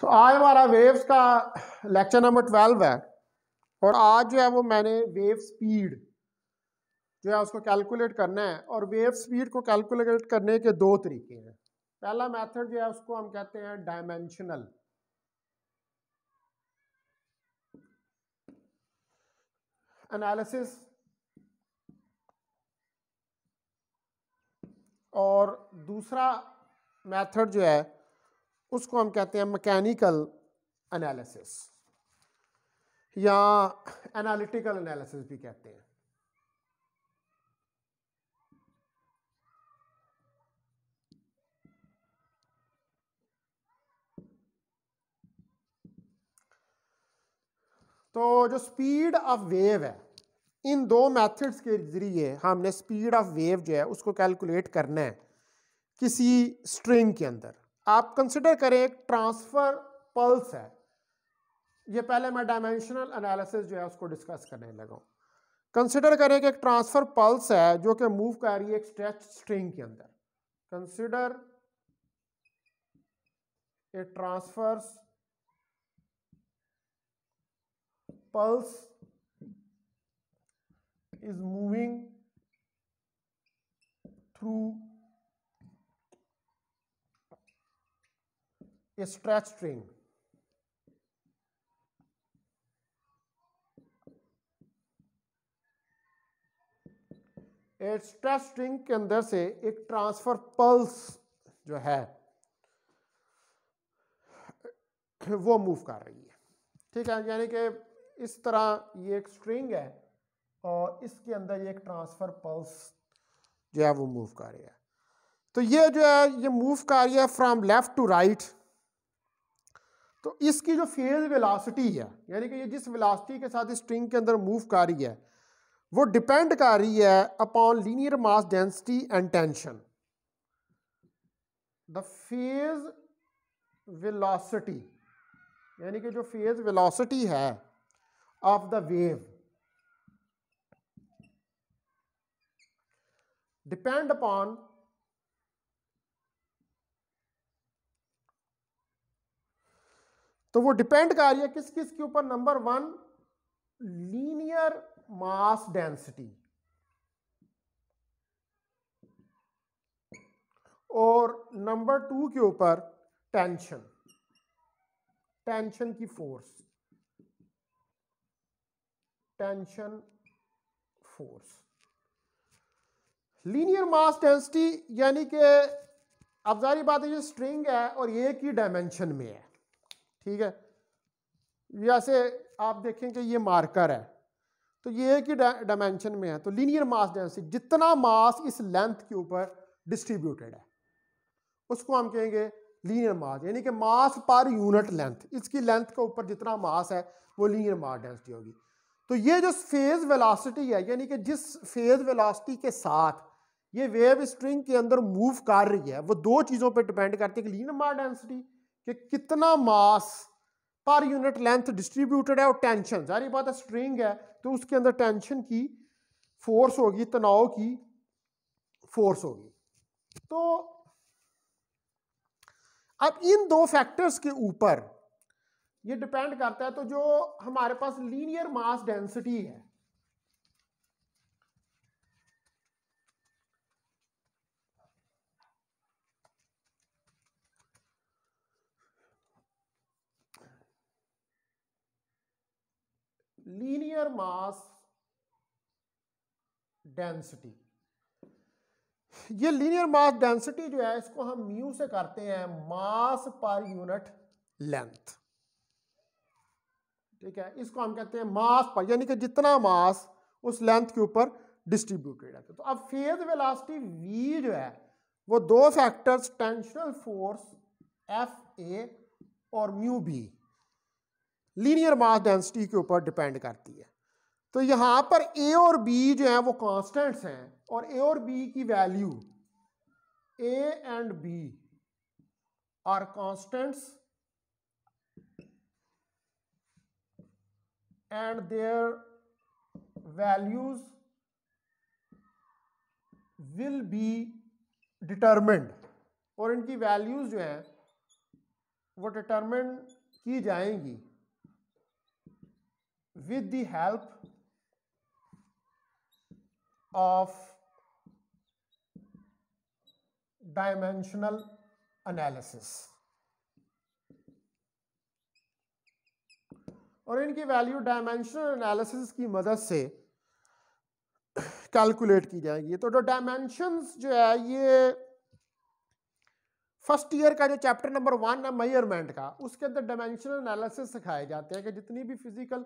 तो आज हमारा वेव्स का लेक्चर नंबर ट्वेल्व है और आज जो है वो मैंने वेव स्पीड जो है उसको कैलकुलेट करना है और वेव स्पीड को कैलकुलेट करने के दो तरीके हैं पहला मेथड जो है उसको हम कहते हैं डायमेंशनल एनालिसिस और दूसरा मेथड जो है उसको हम कहते हैं मैकेनिकल एनालिसिस या एनालिटिकल एनालिसिस भी कहते हैं तो जो स्पीड ऑफ वेव है इन दो मेथड्स के ज़रिए हमने स्पीड ऑफ वेव जो है उसको कैलकुलेट करना है किसी स्ट्रिंग के अंदर आप कंसिडर करें एक ट्रांसफर पल्स है ये पहले मैं डायमेंशनल एनालिसिस जो है उसको डिस्कस करने लगा कंसिडर करें कि एक ट्रांसफर पल्स है जो कि मूव कर रही है एक स्ट्रेच स्ट्रिंग के अंदर consider a transfer pulse is moving through stretch string stretch string के अंदर से एक ट्रांसफर पल्स जो है वो मूव कर रही है ठीक है यानी कि इस तरह ये एक स्ट्रिंग है और इसके अंदर ये एक ट्रांसफ़र पल्स जो है वो मूव कर रही है तो ये जो है ये मूव कर रही है फ्रॉम लेफ़्ट टू राइट तो इसकी जो फेज वेलासिटी है यानी कि ये जिस वेलासिटी के साथ स्ट्रिंग के अंदर मूव कर रही है वो डिपेंड कर रही है upon linear mass density and tension the phase velocity यानी कि जो फेज वेलोसिटी है of the wave depend upon तो वो डिपेंड कर रही है किस किस के ऊपर number one linear mass density और नंबर टू के ऊपर टेंशन टेंशन की force tension force linear mass density यानी कि अब बात है ये स्ट्रिंग है और ये एक ही डायमेंशन में है ठीक है जैसे आप देखें कि ये मार्कर है तो ये एक ही डायमेंशन में है तो लीनियर मास डेंसिटी जितना मास इस लेंथ के ऊपर डिस्ट्रीब्यूटेड है उसको हम कहेंगे लीनियर मास यानी कि मास पर यूनिट लेंथ इसकी लेंथ के ऊपर जितना मास है वो लीनियर मास डेंसिटी होगी तो ये जो फेज वेलासिटी है यानी कि जिस फेज वेलासिटी के साथ ये वेव स्ट्रिंग के अंदर मूव कर रही है वो दो चीज़ों पर डिपेंड करती है कि लीनियर मास डेंसिटी कि कितना मास पर यूनिट लेंथ डिस्ट्रीब्यूटेड है और टेंशन सारी बात है स्ट्रिंग है तो उसके अंदर टेंशन की फोर्स होगी तनाव की फोर्स होगी तो अब इन दो फैक्टर्स के ऊपर ये डिपेंड करता है तो जो हमारे पास लीनियर मास डेंसिटी है linear mass डेंसिटी ये लीनियर मास डेंसिटी जो है इसको हम म्यू से करते हैं मास पर यूनिट लेंथ ठीक है इसको हम कहते हैं मास पर यानी कि जितना मास उस लेंथ के ऊपर डिस्ट्रीब्यूटेड है तो अब फेज वेलोसिटी वी जो है वो दो factors tensional force F A और mu B linear mass density के ऊपर डिपेंड करती है तो यहां पर ए और बी जो है वो कांस्टेंट्स हैं और ए और बी की value A and B are constants and their values will be determined और इनकी वैल्यूज जो है वो डिटर्मेंट की जाएंगी with the help of dimensional analysis और इनकी वैल्यू डायमेंशनल एनालिसिस की मदद से कैलकुलेट की जाएगी तो जो डायमेंशंस जो है ये फर्स्ट ईयर का जो चैप्टर नंबर वन है मेजरमेंट का उसके अंदर डायमेंशनल एनालिसिस सिखाए जाते हैं कि जितनी भी फिजिकल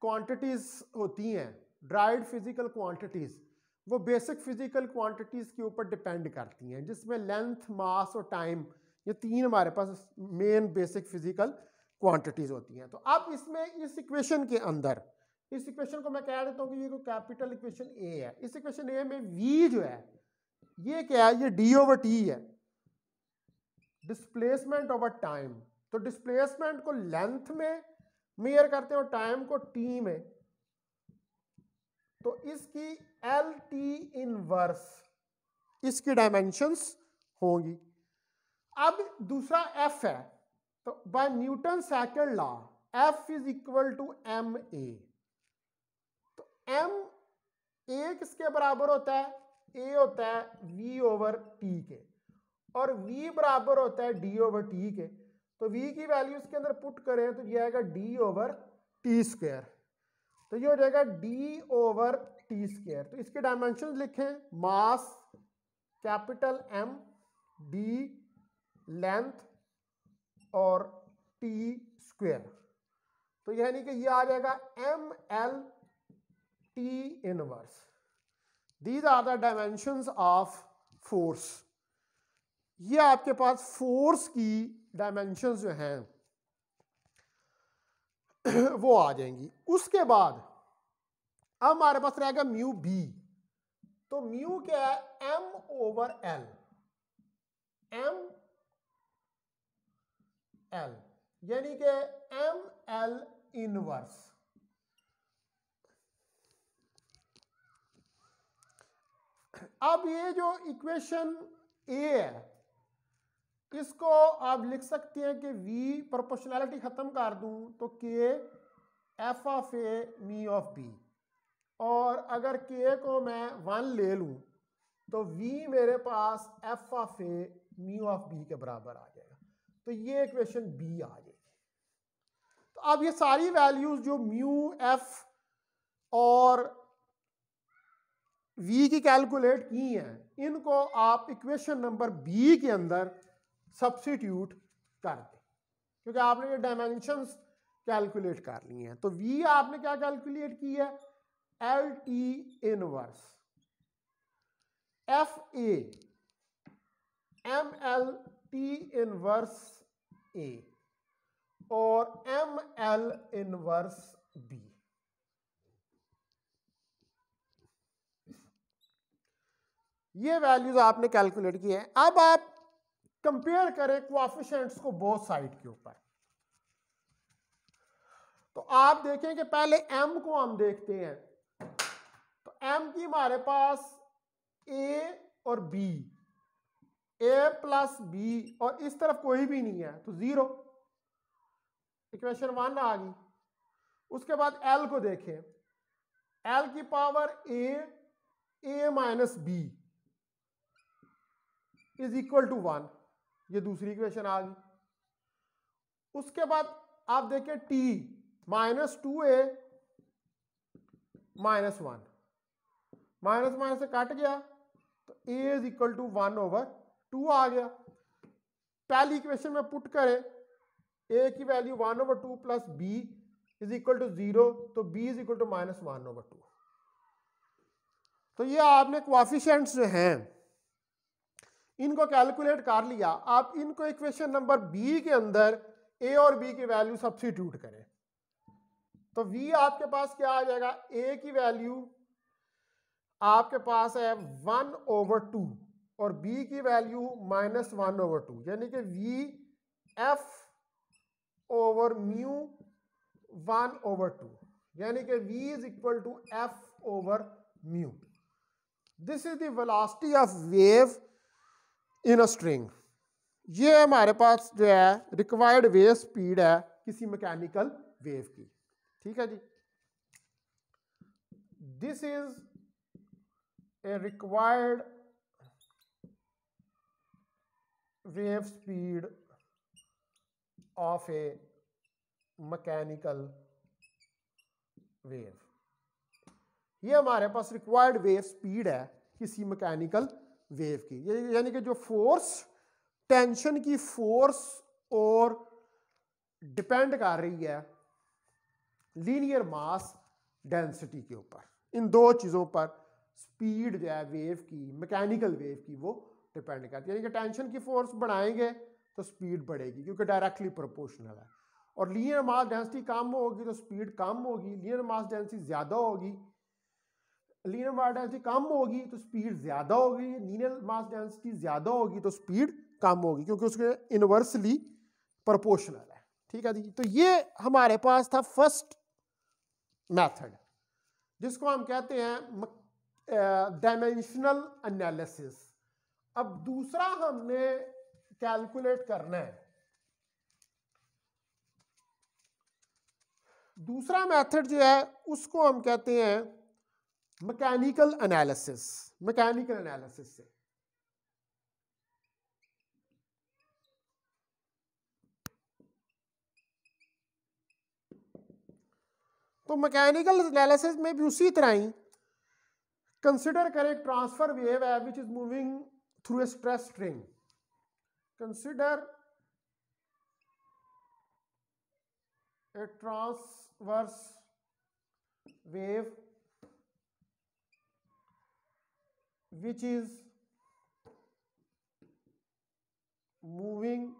क्वांटिटीज़ होती हैं ड्राइड फिज़िकल क्वांटिटीज़ वो बेसिक फिज़िकल क्वांटिटीज़ के ऊपर डिपेंड करती हैं जिसमें लेंथ मास और टाइम ये तीन हमारे पास मेन बेसिक फिज़िकल क्वांटिटीज़ होती हैं तो अब इसमें इस इक्वेशन के अंदर इस इक्वेशन को मैं कह देता हूँ कि ये कोई कैपिटल इक्वेशन ए है इस इक्वेशन ए में वी जो है ये क्या है ये डी ओवर टी है डिस्प्लेसमेंट ओवर टाइम तो डिस्प्लेसमेंट को लेंथ में मेयर करते हो टाइम को टी में तो इसकी एल टी इनवर्स इसकी डायमेंशंस होंगी अब दूसरा एफ है तो by Newton second law F is equal to M A तो एम ए किसके बराबर होता है ए होता है वी ओवर टी के और वी बराबर होता है डी ओवर टी के तो v की वैल्यू इसके अंदर पुट करें तो ये आएगा d ओवर टी स्क्वेयर तो ये हो जाएगा d ओवर टी स्क्वेयर तो इसके डायमेंशन लिखें mass capital m d length और t स्क्वेयर तो यानी कि ये आ जाएगा M L T inverse these are the dimension of force ये आपके पास फोर्स की डायमेंशन जो हैं वो आ जाएंगी उसके बाद अब हमारे पास रहेगा म्यू बी तो म्यू क्या है M over L M L यानी कि एम एल इनवर्स अब ये जो इक्वेशन ए है इसको आप लिख सकते हैं कि वी प्रोपोर्शनैलिटी ख़त्म कर दूं तो K F of A mu of B और अगर के को मैं वन ले लूं तो वी मेरे पास F of A mu of B के बराबर आ जाएगा तो ये इक्वेशन बी आ जाएगी तो अब ये सारी वैल्यूज़ जो म्यू एफ और वी की कैलकुलेट की हैं इनको आप इक्वेशन नंबर बी के अंदर सब्सिट्यूट कर दें क्योंकि आपने ये डायमेंशन कैलकुलेट कर ली हैं तो वी आपने क्या कैलकुलेट की है L T inverse F A M L T inverse A और एम एल इनवर्स बी ये वैल्यूज आपने कैलकुलेट किए है अब आप कंपेयर करें क्वाफिशेंट्स को बोथ साइड के ऊपर तो आप देखें कि पहले एम को हम देखते हैं तो एम की हमारे पास ए और बी ए प्लस बी और इस तरफ कोई भी नहीं है तो जीरो इक्वेशन वन आ गई उसके बाद एल को देखें एल की power A A minus B is equal to one ये दूसरी इक्वेशन आ गई उसके बाद आप देखें T minus two A minus one minus minus से काट गया तो A is equal to one over two आ गया पहली इक्वेशन में पुट करें ए की value one over two plus B is equal to zero तो B is equal to minus one over two तो ये आपने क्वाफिशेंट्स जो हैं इनको कैलकुलेट कर लिया आप इनको इक्वेशन नंबर बी के अंदर ए और बी की वैल्यू सब्सिट्यूट करें तो वी आपके पास क्या आ जाएगा ए की वैल्यू आपके पास है वन ओवर टू और बी की value minus one over two यानी कि V F over mu one over two यानी कि V is equal to F over mu this is the velocity of wave in string ये हमारे पास जो है रिक्वायर्ड वेव स्पीड है किसी मैकेनिकल वेव की ठीक है जी this is a required wave speed of a mechanical wave ये हमारे पास रिक्वायर्ड वेव स्पीड है किसी मैकेनिकल वेव की यानी कि जो फोर्स टेंशन की फोर्स और डिपेंड कर रही है लीनियर मास डेंसिटी के ऊपर इन दो चीज़ों पर स्पीड जो है वेव की मैकेनिकल वेव की वो डिपेंड करती है यानी कि टेंशन की फोर्स बढ़ाएंगे तो स्पीड बढ़ेगी क्योंकि डायरेक्टली प्रोपोर्शनल है और लीनियर मास डेंसिटी कम होगी तो स्पीड कम होगी लीनियर मास डेंसिटी ज़्यादा होगी लीनर मास डेंसिटी कम होगी तो स्पीड ज़्यादा होगी लीनर मास डेंसिटी ज़्यादा होगी तो स्पीड कम होगी क्योंकि उसके इनवर्सली प्रोपोर्शनल है ठीक है जी तो ये हमारे पास था फर्स्ट मेथड जिसको हम कहते हैं डायमेंशनल एनालिसिस अब दूसरा हमने कैलकुलेट करना है दूसरा मेथड जो है उसको हम कहते हैं मैकेनिकल एनालिसिस मैकेनिकल एनालिसिस से तो मैकेनिकल एनालिसिस में भी उसी तरह ही कंसिडर करें ट्रांसफर वेव है which is moving through a stress string consider a transverse wave which is moving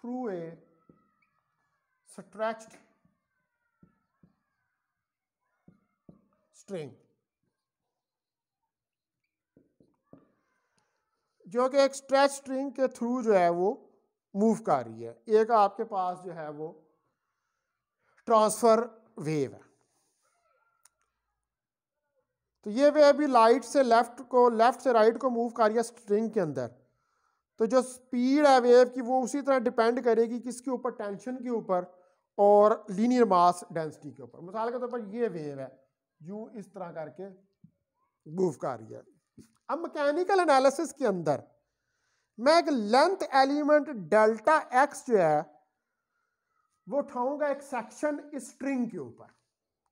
through a stretched string जो कि एक स्ट्रेच स्ट्रिंग के थ्रू जो है वो मूव कर रही है एक आपके पास जो है वो ट्रांसफर वेव है तो ये वे अभी लाइट से लेफ्ट को लेफ्ट से राइट को मूव कर रही है स्ट्रिंग के अंदर तो जो स्पीड है वेव की वो उसी तरह डिपेंड करेगी किसके ऊपर टेंशन के ऊपर और लीनियर मास डेंसिटी के ऊपर मिसाल के तौर तो पर ये वेव है यूं इस तरह करके मूव कर रही है अब मैकेनिकल एनालिसिस के अंदर मैं एक लेंथ एलिमेंट डेल्टा एक्स जो है वो उठाऊंगा एक सेक्शन स्ट्रिंग के ऊपर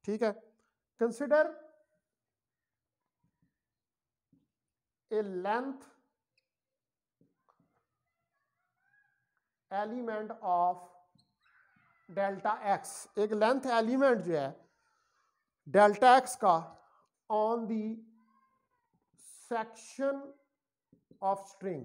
ठीक है consider a length element of delta X एक लेंथ एलिमेंट जो है डेल्टा एक्स का on the section of string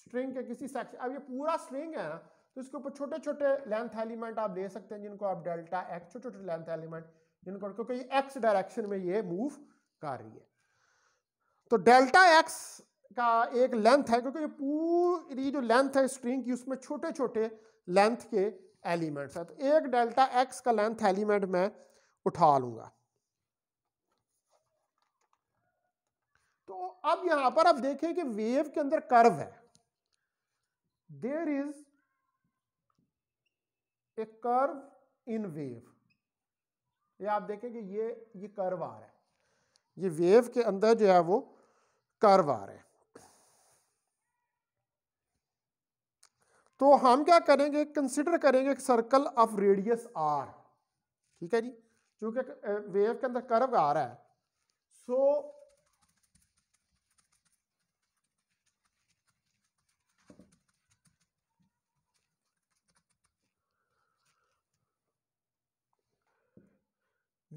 string के किसी सेक्शन अब ये पूरा स्ट्रिंग है ना तो इसके ऊपर छोटे छोटे लेंथ एलिमेंट आप ले सकते हैं जिनको आप डेल्टा एक्स छोटे छोटे लेंथ एलिमेंट जिनको क्योंकि ये एक्स डायरेक्शन में ये मूव कर रही है तो डेल्टा एक्स का एक लेंथ है क्योंकि पूरी जो लेंथ है स्ट्रिंग की उसमें छोटे छोटे लेंथ के एलिमेंट्स हैं तो एक डेल्टा एक्स का लेंथ एलिमेंट मैं उठा लूंगा तो अब यहां पर आप देखें कि वेव के अंदर कर्व है there is a curve in wave ये आप देखें कि ये ये कर्व आ रहा है ये वेव के अंदर जो है वो कारोबार है तो हम क्या करेंगे कंसिडर करेंगे सर्कल ऑफ रेडियस आर ठीक है जी क्योंकि वेव के अंदर कर्व आ रहा है so so,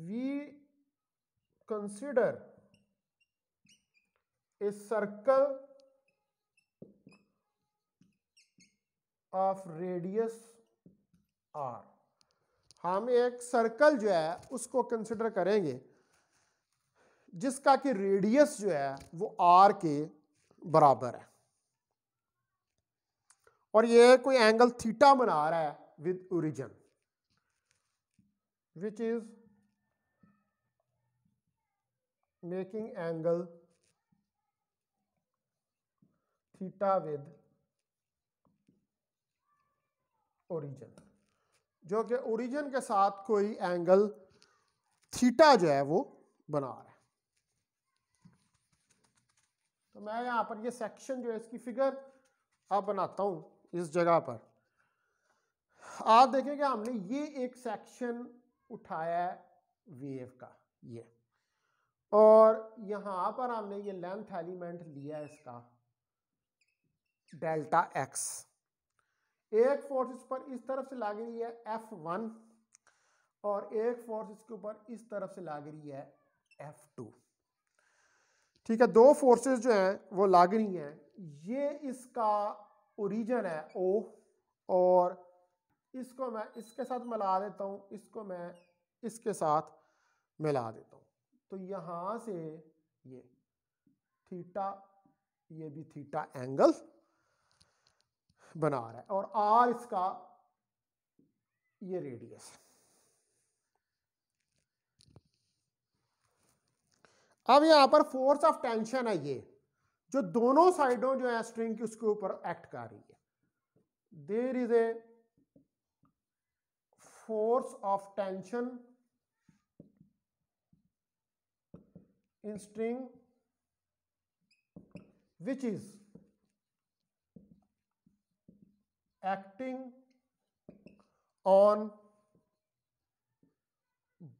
we consider a circle of radius R हम एक सर्कल जो है उसको कंसिडर करेंगे जिसका कि रेडियस जो है वो आर के बराबर है और ये कोई एंगल थीटा बना रहा है with origin which is making angle theta with origin जो कि ओरिजिन के साथ कोई एंगल थीटा जो है वो बना रहा है तो मैं यहाँ पर ये सेक्शन जो है इसकी फिगर आप बनाता हूं इस जगह पर आप देखेंगे हमने ये एक सेक्शन उठाया है वेव का ये और यहां पर हमने ये लेंथ एलिमेंट लिया है इसका डेल्टा एक्स एक फोर्स इस पर इस तरफ से लाग रही है एफ वन और एक फोर्स इसके ऊपर इस तरफ से लाग रही है एफ टू ठीक है दो फोर्सेस जो हैं वो लाग रही हैं ये इसका ओरिजन है ओ और इसको मैं इसके साथ मिला देता हूँ इसको मैं इसके साथ मिला देता हूँ तो यहाँ से ये थीटा ये भी थीटा एंगल बना रहा है और आर इसका ये रेडियस अब यहां पर फोर्स ऑफ टेंशन है ये जो दोनों साइडों जो है स्ट्रिंग की उसके ऊपर एक्ट कर रही है there is a force of tension in string which is acting on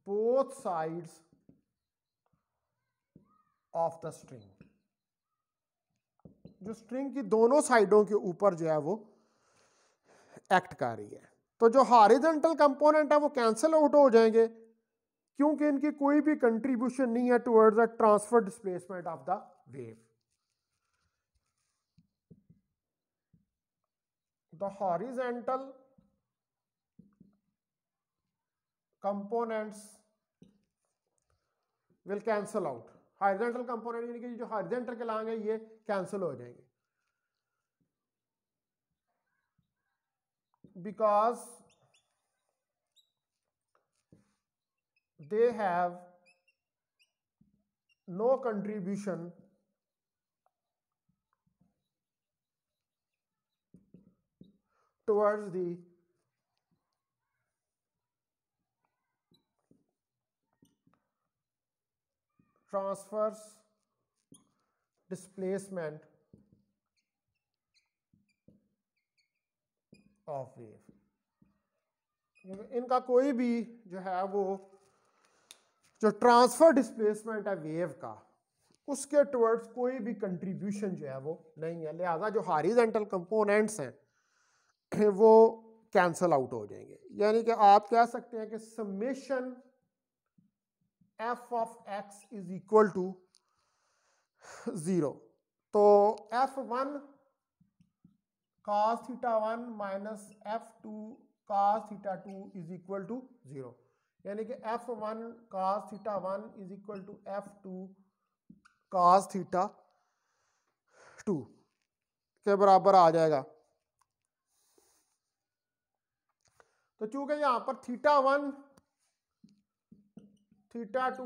both sides of the string जो स्ट्रिंग की दोनों साइडों के ऊपर जो है वो एक्ट कर रही है तो जो हॉरिजेंटल कंपोनेंट है वो कैंसिल आउट हो जाएंगे क्योंकि इनकी कोई भी कंट्रीब्यूशन नहीं है towards the transfer displacement of the wave the horizontal components will cancel out horizontal component यानी कि जो horizontal के लांग है ये cancel हो जाएंगे because they have no contribution towards the transverse displacement of wave इनका कोई भी जो है वो जो ट्रांसफर डिस्प्लेसमेंट है वेव का उसके टुवर्ड्स कोई भी कंट्रीब्यूशन जो है वो नहीं है लिहाजा जो हॉरिजेंटल कंपोनेंट्स हैं वो कैंसल आउट हो जाएंगे यानी कि आप कह सकते हैं कि summation F of X is equal to zero तो F one cos theta one minus F two cos theta two is equal to zero यानी कि F one cos theta one is equal to F two cos theta two के बराबर आ जाएगा तो चूंकि यहां पर theta one theta two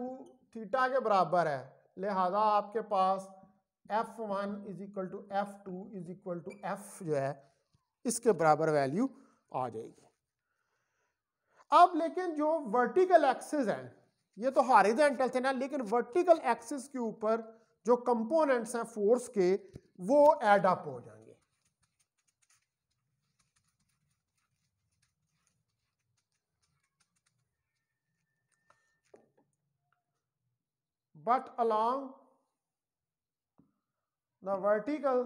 theta के बराबर है लिहाजा आपके पास F one is equal to F two is equal to F जो है इसके बराबर वैल्यू आ जाएगी अब लेकिन जो वर्टिकल एक्सिस हैं ये तो हॉरिजेंटल थे ना लेकिन वर्टिकल एक्सिस के ऊपर जो कंपोनेंट्स हैं फोर्स के वो एड अप हो जाएंगे but along the vertical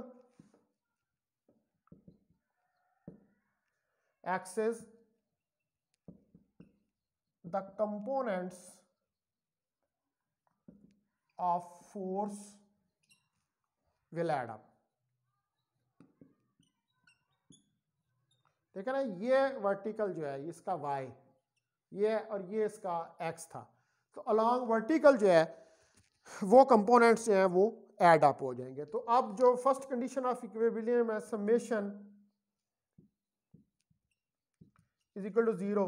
axis the components of force will add up ठीक है ना ये वर्टिकल जो है इसका y ये और ये इसका x था तो अलोंग वर्टिकल जो है वो कंपोनेंट्स जो हैं वो एड अप हो जाएंगे तो अब जो फर्स्ट कंडीशन ऑफ इक्वेबिलियम है summation is equal to zero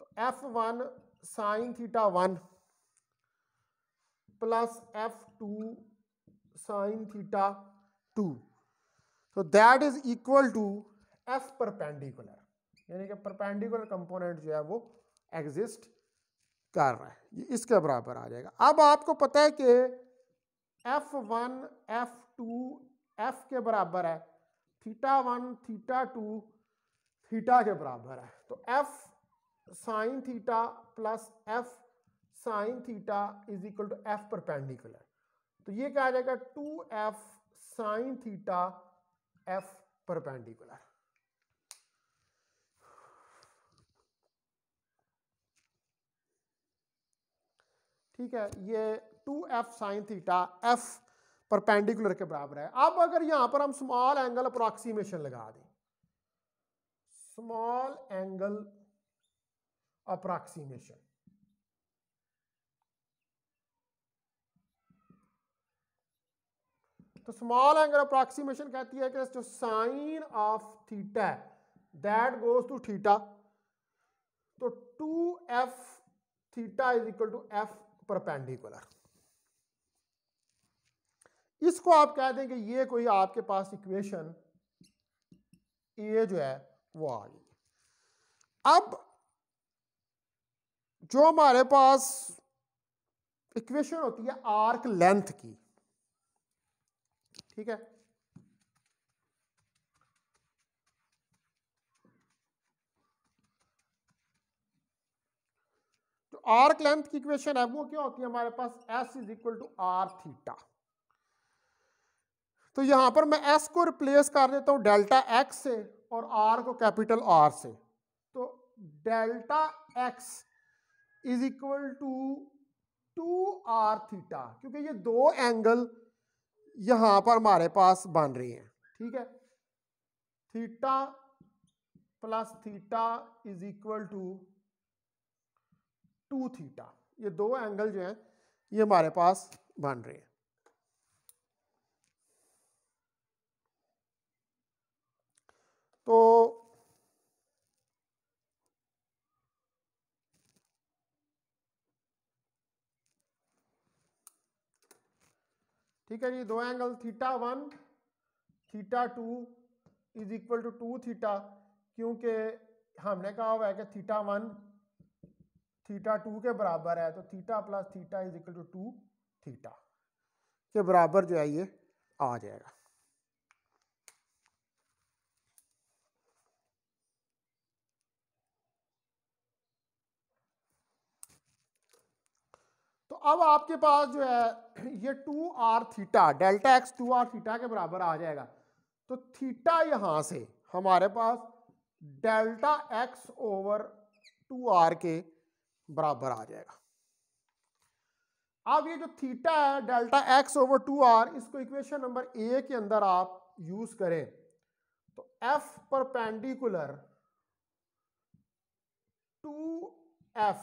तो F one sine theta one plus F two sine theta two तो that is equal to F perpendicular यानी कि परपेंडिकुलर कंपोनेंट जो है वो एग्जिस्ट कर रहा कार्य इसके बराबर आ जाएगा अब आपको पता है कि F one F two F के बराबर है theta one theta two theta के बराबर है तो F sine theta plus F sine theta is equal to F perpendicular तो ये क्या आ जाएगा two F sine theta F perpendicular ठीक है ये two F sine theta F perpendicular के बराबर है अब अगर यहां पर हम स्मॉल एंगल अप्रोक्सीमेशन लगा दें स्मॉल एंगल अप्रोक्सीमेशन तो स्मॉल एंगल अप्रोक्सीमेशन कहती है कि जो sine of theta that goes to theta तो two F theta is equal to F perpendicular इसको आप कह दें कि ये कोई आपके पास इक्वेशन ये जो है वो आ गई अब जो हमारे पास इक्वेशन होती है आर्क लेंथ की ठीक है आर्क लेंथ की इक्वेशन है वो क्या होती है हमारे पास S is equal to R theta तो यहां पर मैं एस को रिप्लेस कर देता हूं डेल्टा एक्स से और आर को कैपिटल आर से तो delta X is equal to two R theta क्योंकि ये दो एंगल यहां पर हमारे पास बन रही हैं ठीक है theta plus theta is equal to two theta ये दो एंगल जो हैं ये हमारे पास बन रहे हैं तो ठीक है जी दो angle theta one theta two is equal to two theta क्योंकि हमने कहा हुआ है कि थीटा वन थीटा टू के बराबर है तो theta plus theta is equal to two theta के बराबर जो है ये आ जाएगा तो अब आपके पास जो है ये two R theta delta X two R theta के बराबर आ जाएगा तो थीटा यहां से हमारे पास delta X over two R के बराबर आ जाएगा अब ये जो थीटा है delta X over two R इसको इक्वेशन नंबर ए के अंदर आप यूज करें तो F perpendicular two F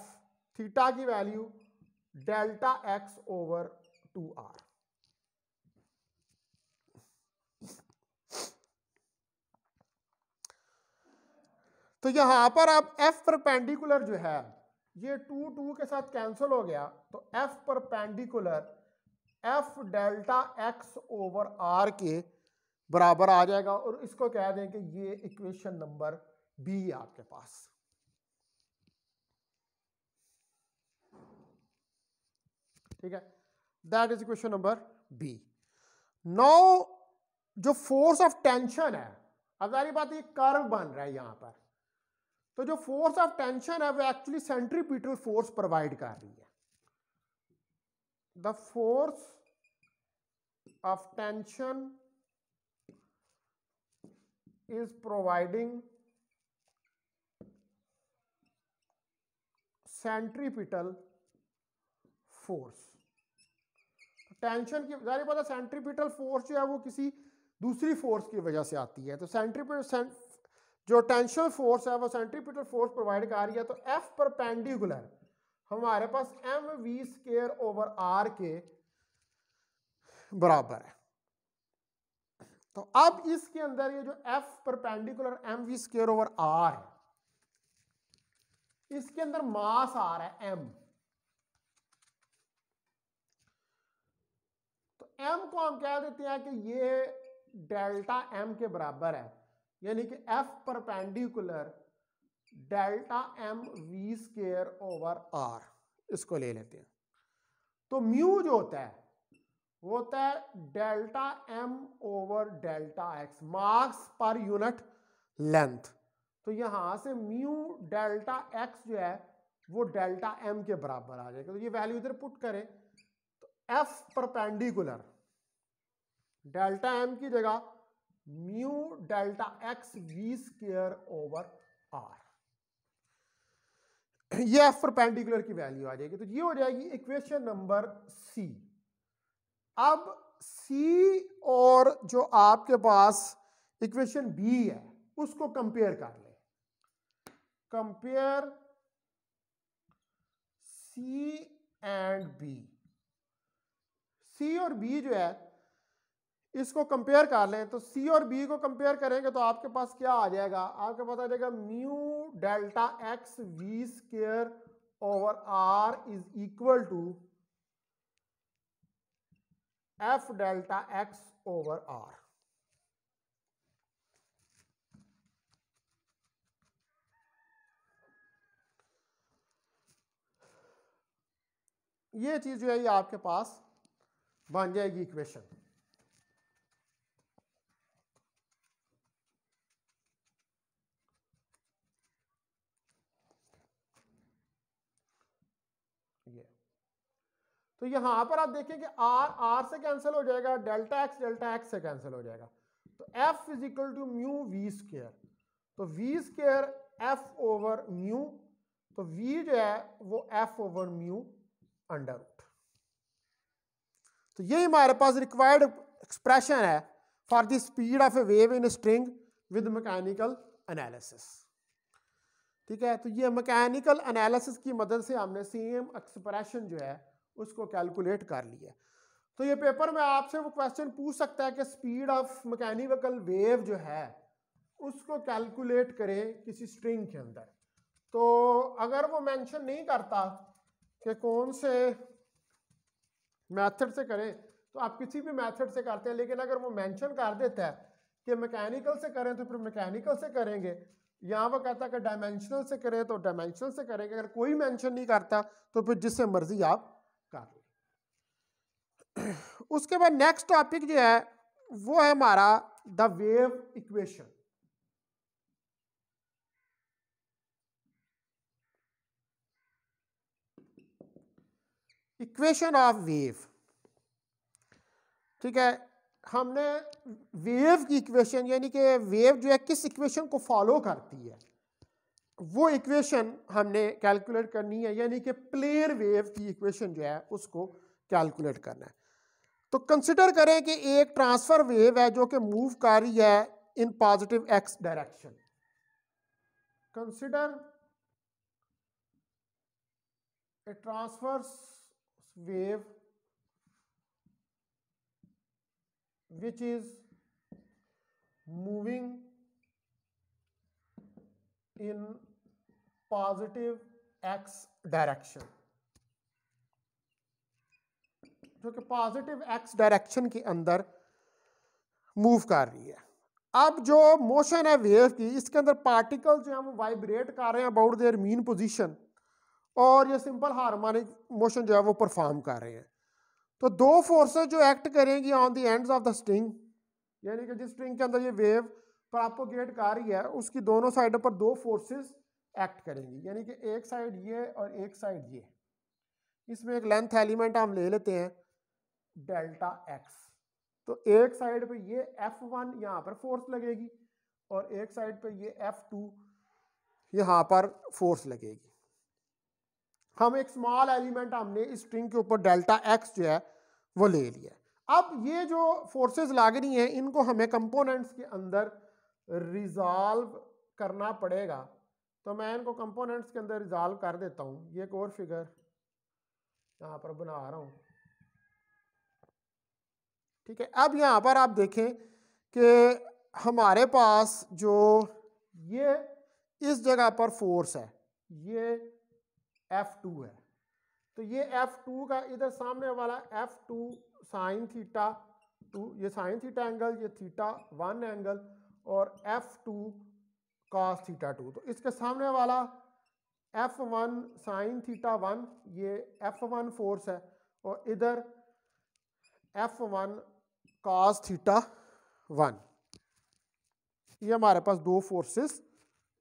theta की value delta X over two R तो यहां पर आप एफ पर पेंडिकुलर जो है ये टू टू के साथ कैंसिल हो गया तो F perpendicular F delta X over R के बराबर आ जाएगा और इसको कह दें कि ये इक्वेशन नंबर बी आपके पास ठीक है that is equation number B now जो फोर्स ऑफ टेंशन है अब जारी बात ये कर्व बन रहा है यहां पर तो जो फोर्स ऑफ टेंशन है वो एक्चुअली सेंट्रीपिटल फोर्स प्रोवाइड कर रही है the force of tension is providing centripetal force tension की जारी पता सेंट्रीपिटल फोर्स जो है वो किसी दूसरी फोर्स की वजह से आती है तो सेंट्रीपिटल जो टेंशन फोर्स है वो सेंट्रीपिटल फोर्स प्रोवाइड कर रही है तो एफ पर पेंडिकुलर हमारे पास M V square over R के बराबर है तो अब इसके अंदर ये जो F perpendicular M V square over R है इसके अंदर मास आ रहा है एम तो एम को हम कह देते हैं कि ये डेल्टा एम के बराबर है यानी कि F perpendicular delta M V square over R इसको ले लेते हैं तो म्यू जो होता है वो होता है delta M over delta X mass पर यूनिट लेंथ तो यहां से म्यू डेल्टा एक्स जो है वो डेल्टा एम के बराबर आ जाएगा तो ये वैल्यू इधर पुट करें तो एफ परपेंडिकुलर डेल्टा एम की जगह mu delta X V square over R ये एफ परपेंडिकुलर की वैल्यू आ जाएगी तो ये हो जाएगी इक्वेशन नंबर सी अब सी और जो आपके पास इक्वेशन बी है उसको कंपेयर कर ले compare C and B C और बी जो है इसको कंपेयर कर लें तो सी और बी को कंपेयर करेंगे तो आपके पास क्या आ जाएगा आपके पास आ जाएगा mu delta X V square over R is equal to F delta X over R ये चीज जो है ये आपके पास बन जाएगी इक्वेशन तो यहां पर आप देखें कि आर आर से कैंसिल हो जाएगा डेल्टा एक्स डेल्टा एक्स से कैंसिल हो जाएगा तो F is equal to mu V square तो V square F over mu तो वी जो है वो F over mu under root तो ये हमारे पास रिक्वायर्ड एक्सप्रेशन है for the speed of a wave in string with mechanical analysis ठीक है तो ये मैकेनिकल एनालिसिस की मदद से हमने सेम एक्सप्रेशन जो है उसको कैलकुलेट कर लिया तो ये पेपर में आपसे वो क्वेश्चन पूछ सकता है कि स्पीड ऑफ मैकेनिकल वेव जो है उसको कैलकुलेट करे किसी स्ट्रिंग के अंदर तो अगर वो मेंशन नहीं करता कि कौन से मेथड से करें तो आप किसी भी मेथड से करते हैं लेकिन अगर वो मेंशन कर देता है कि मैकेनिकल से करें तो फिर मैकेनिकल से करेंगे यहाँ वो कहता है कि डायमेंशनल से करें तो डायमेंशनल से करेंगे अगर कोई मेंशन नहीं करता तो फिर जिससे मर्जी आप कार्य उसके बाद नेक्स्ट टॉपिक जो है वो है हमारा the wave equation equation of wave ठीक है हमने वेव की इक्वेशन यानी कि वेव जो है किस इक्वेशन को फॉलो करती है वो इक्वेशन हमने कैलकुलेट करनी है यानी कि प्लेन वेव की इक्वेशन जो है उसको कैलकुलेट करना है तो कंसिडर करें कि एक ट्रांसफर वेव है जो कि मूव कर रही है in positive X direction consider a transverse wave which is moving in positive X direction जो कि पॉजिटिव एक्स डायरेक्शन के अंदर मूव कर रही है अब जो मोशन है वेव की इसके अंदर पार्टिकल जो है वो वाइब्रेट कर रहे हैं अबाउट देयर मीन पोजीशन और ये सिंपल हार्मोनिक मोशन जो है वो परफॉर्म कर रहे हैं तो दो फोर्सेस जो एक्ट करेंगी on the ends of the string यानी कि जिस स्ट्रिंग के अंदर ये वेव प्रापोगेट कर रही है उसकी दोनों साइडों पर दो फोर्सेज एक्ट करेंगी यानी कि एक साइड ये और एक साइड ये इसमें एक लेंथ एलिमेंट हम ले लेते हैं डेल्टा एक्स तो एक साइड पे ये एफ वन यहाँ पर फोर्स लगेगी और एक साइड पे ये एफ टू यहाँ पर फोर्स लगेगी हम एक स्मॉल एलिमेंट हमने इस स्ट्रिंग के ऊपर डेल्टा एक्स जो है वो ले लिया अब ये जो फोर्सेस लग रही हैं इनको हमें कंपोनेंट्स के अंदर रिजॉल्व करना पड़ेगा तो मैं इनको कंपोनेंट्स के अंदर रिजॉल्व कर देता हूँ ये एक और फिगर यहाँ पर बना रहा हूँ ठीक है अब यहाँ पर आप देखें कि हमारे पास जो ये इस जगह पर फोर्स है ये F2 है तो ये F2 का इधर सामने वाला F2 साइन थीटा टू ये साइन थीटा एंगल ये थीटा वन एंगल और F2 कॉस थीटा टू तो इसके सामने वाला F one sine theta one ये एफ वन फोर्स है और इधर F one cos theta one ये हमारे पास दो फोर्सेस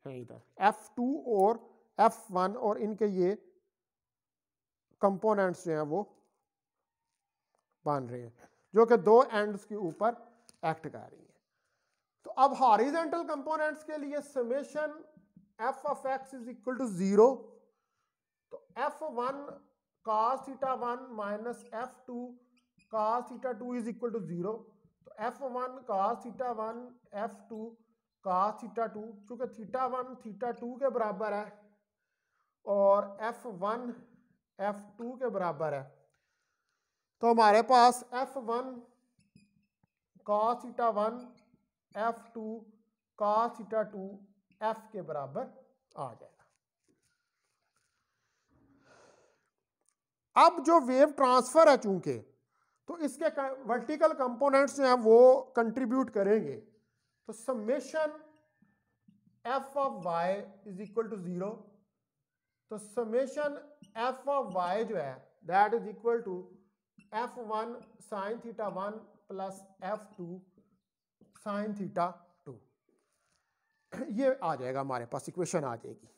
हैं इधर एफ टू और एफ वन और इनके ये कंपोनेंट्स जो हैं वो बन रहे हैं जो कि दो एंड्स के ऊपर एक्ट कर रही हैं तो अब हॉरिजेंटल कंपोनेंट्स के लिए summation F of X is equal to zero तो F one cos theta one minus F two cos theta two is equal to zero तो F one cos theta one F two cos theta two चूंकि theta one theta two के बराबर है और F one F to के बराबर है तो हमारे पास F one cos theta one F two cos theta two F के बराबर आ जाएगा अब जो वेव ट्रांसफर है चूंकि तो इसके वर्टिकल कंपोनेंट्स जो हैं वो कंट्रीब्यूट करेंगे तो summation F of Y is equal to zero तो समेशन एफ ऑफ वाई जो है that is equal to F one sine theta one plus F two sine theta two ये आ जाएगा हमारे पास इक्वेशन आ जाएगी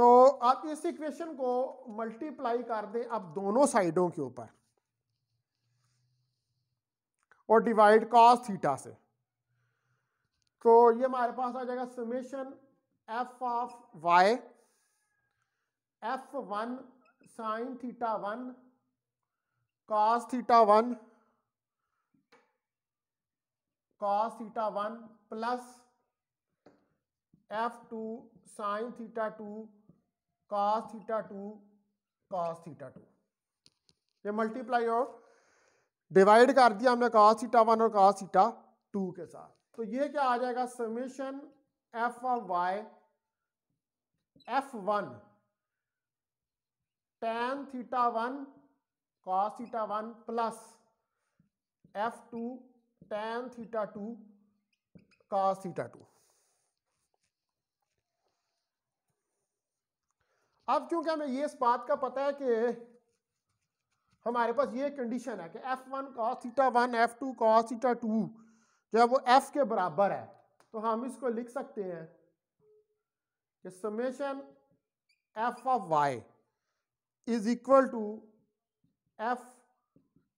तो आप इस इक्वेशन को मल्टीप्लाई कर दें आप दोनों साइडों के ऊपर और डिवाइड कॉस थीटा से तो ये हमारे पास आ जाएगा summation F of Y F one sine theta one cos theta one cos theta one plus F two sine theta two cos theta two cos theta two ये मल्टीप्लाई और divide कर दिया हमने कॉस थीटा वन और cos theta two के साथ तो ये क्या आ जाएगा summation F of Y F one tan theta one cos theta one plus F two tan theta to cos theta two अब क्योंकि हमें ये इस बात का पता है कि हमारे पास ये कंडीशन है कि f1 one cos theta one F two cos theta two जो है वो f के बराबर है तो हम इसको लिख सकते हैं कि summation F of Y is equal to F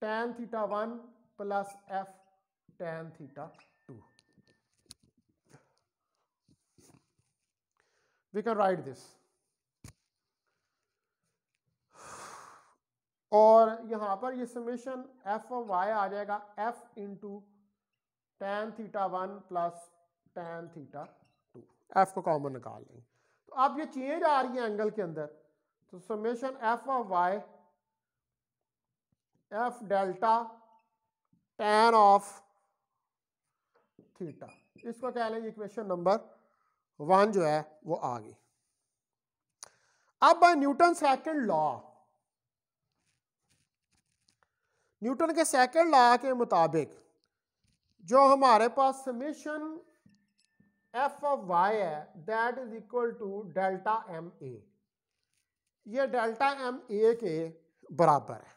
tan theta one plus F tan theta 2. We can write this. और यहां पर ये समेशन एफ ऑफ वाई आ जाएगा F into tan theta one plus tan theta two F को common निकाल लेंगे तो अब ये चेंज आ रही है एंगल के अंदर तो summation F of Y F delta tan of theta इसको क्या लेंगे इक्वेशन नंबर वन जो है वो आ गई अब by Newton second law Newton के सेकंड लॉ के मुताबिक जो हमारे पास समीशन एफ ऑफ वाई है that is equal to delta M A ये डेल्टा एम ए के बराबर है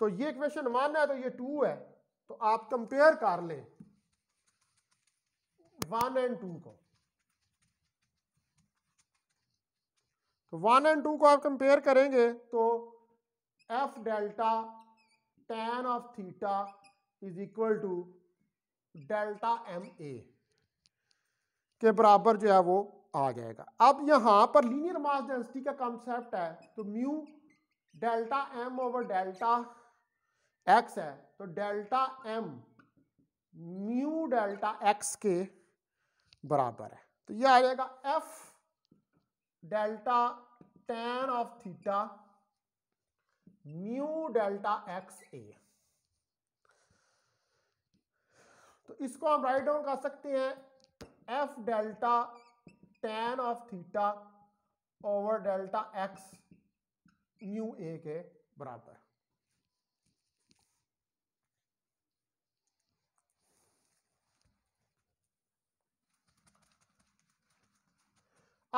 तो ये इक्वेशन वन है तो ये टू है तो आप कंपेयर कर लें वन एंड टू को तो वन एंड टू को आप कंपेयर करेंगे तो F delta tan of theta is equal to delta M A के बराबर जो है वो आ जाएगा अब यहां पर लीनियर मास डेंसिटी का कॉन्सेप्ट है तो mu delta M over delta X है तो delta M mu delta X के बराबर है तो ये आ जाएगा F delta tan of theta mu delta X A तो इसको हम राइट डाउन कर सकते हैं F delta tan of theta over delta X mu A के बराबर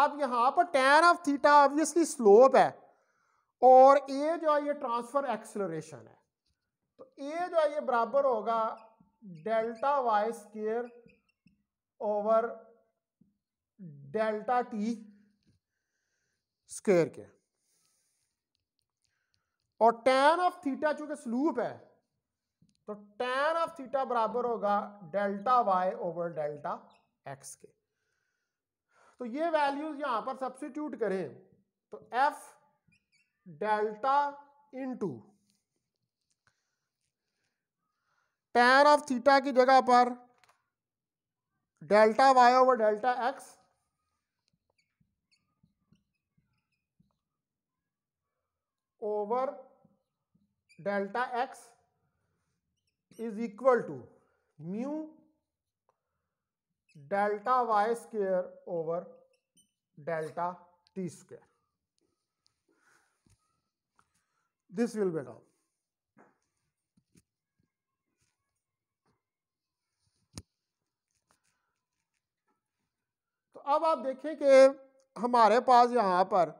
अब यहाँ पर tan of theta obviously slope है और ए जो है ये ट्रांसफर एक्सलोरेशन है तो ए जो है ये बराबर होगा delta Y square over delta T square के और टेन ऑफ थीटा चूंकि स्लूप है तो टेन ऑफ थीटा बराबर होगा delta Y over delta X के तो ये वैल्यूज यहां पर सब्सिट्यूट करें तो F delta two tan of theta की जगह पर delta Y over delta X over delta X is equal to mu delta Y square over delta T square this will B now तो अब आप देखें कि हमारे पास यहां पर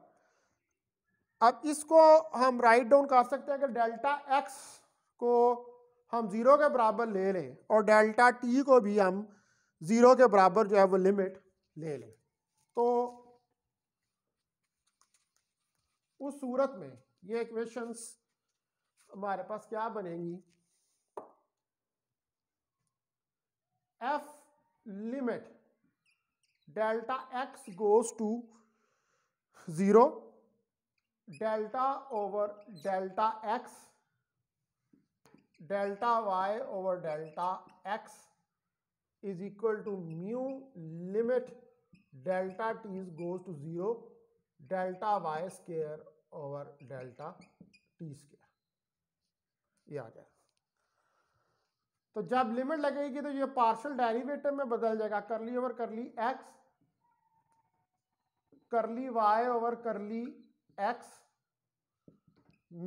अब इसको हम राइट डाउन कर सकते हैं कि डेल्टा एक्स को हम ज़ीरो के बराबर ले लें और डेल्टा टी को भी हम ज़ीरो के बराबर जो है वो लिमिट ले लें तो उस सूरत में ये इक्वेशंस हमारे पास क्या बनेंगी F limit delta X goes to zero delta over delta X delta Y over delta X is equal to mu limit delta T is goes to zero delta Y square over delta T square ये आ गया तो जब limit लगेगी तो ये partial derivative में बदल जाएगा करली over curly X curly Y over curly X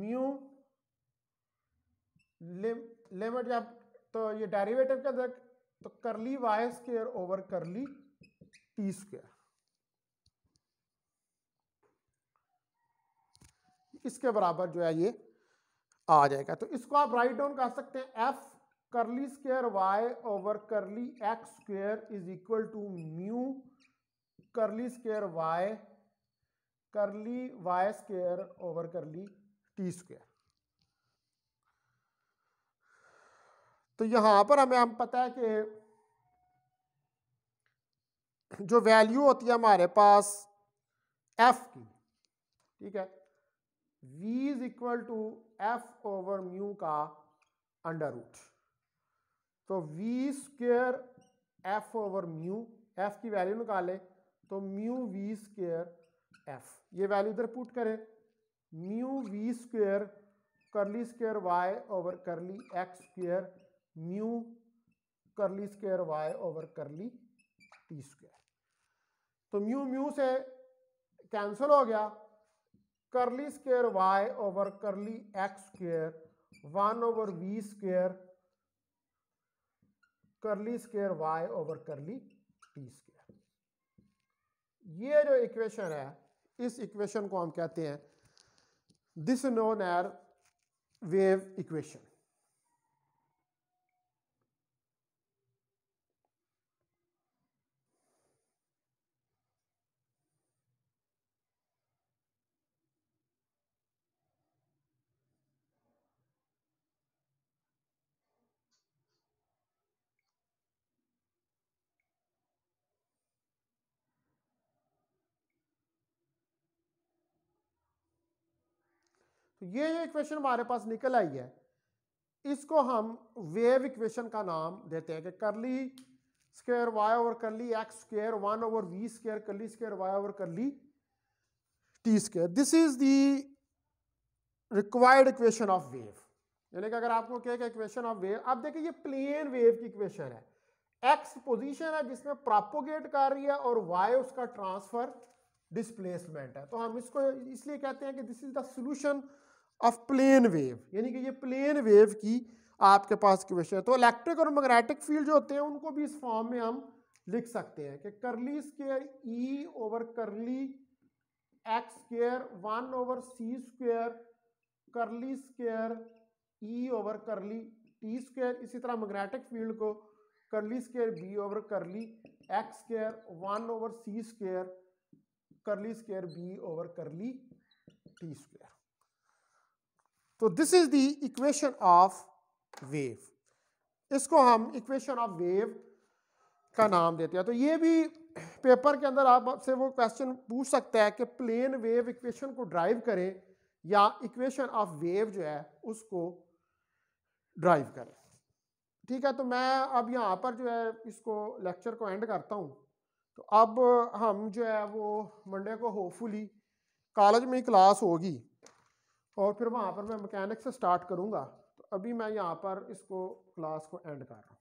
mu limit जब तो ये डेरिवेटिव का तो curly Y square over curly T square इसके बराबर जो है ये आ जाएगा तो इसको आप राइट डाउन कर सकते हैं F curly square Y over curly X square is equal to mu curly square Y curly Y square over curly T square तो यहां पर हमें हम पता है कि जो वैल्यू होती है हमारे पास एफ की ठीक है V is equal to F over mu का अंडर रूट तो V square F over mu F की वैल्यू निकाले तो म्यू वी स्क्र एफ ये वैल्यू इधर पुट करें mu V square curly square Y over curly X square mu curly square Y over curly T square तो mu mu से cancel हो गया curly square Y over curly X square one over V square करली square Y over curly T square ये जो equation है इस equation को हम कहते हैं दिस नोन एर वेव इक्वेशन ये जो इक्वेशन हमारे पास निकल आई है इसको हम वेव इक्वेशन का नाम देते हैं कि curly square Y over curly X square one over V square curly square Y over curly T square this is the required equation of wave यानी कि अगर आपको क्या इक्वेशन ऑफ वेव आप देखिए ये प्लेन वेव की इक्वेशन है एक्स पोजिशन है जिसमें प्रोपोगेट कर रही है और वाई उसका ट्रांसफर डिस्प्लेसमेंट है तो हम इसको इसलिए कहते हैं कि this is the solution of plane wave यानी कि ये प्लेन वेव की आपके पास क्वेश्चन है तो इलेक्ट्रिक और मैग्नेटिक फील्ड जो होते हैं उनको भी इस फॉर्म में हम लिख सकते हैं कि curly square E over curly X square one over C square curly square E over curly T square इसी तरह मैग्नेटिक फील्ड को curly square B over curly X square one over C square curly square B over curly T square तो this is the equation of wave इसको हम equation of wave का नाम देते हैं तो ये भी पेपर के अंदर आपसे वो क्वेश्चन पूछ सकता है कि प्लेन वेव इक्वेशन को ड्राइव करें या इक्वेशन ऑफ वेव जो है उसको ड्राइव करें ठीक है तो मैं अब यहाँ पर जो है इसको लेक्चर को एंड करता हूँ तो अब हम जो है वो मंडे को होपफुली कॉलेज में ही क्लास होगी और फिर वहाँ पर मैं मकैनिक से स्टार्ट करूँगा तो अभी मैं यहाँ पर इसको क्लास को एंड कर रहा हूँ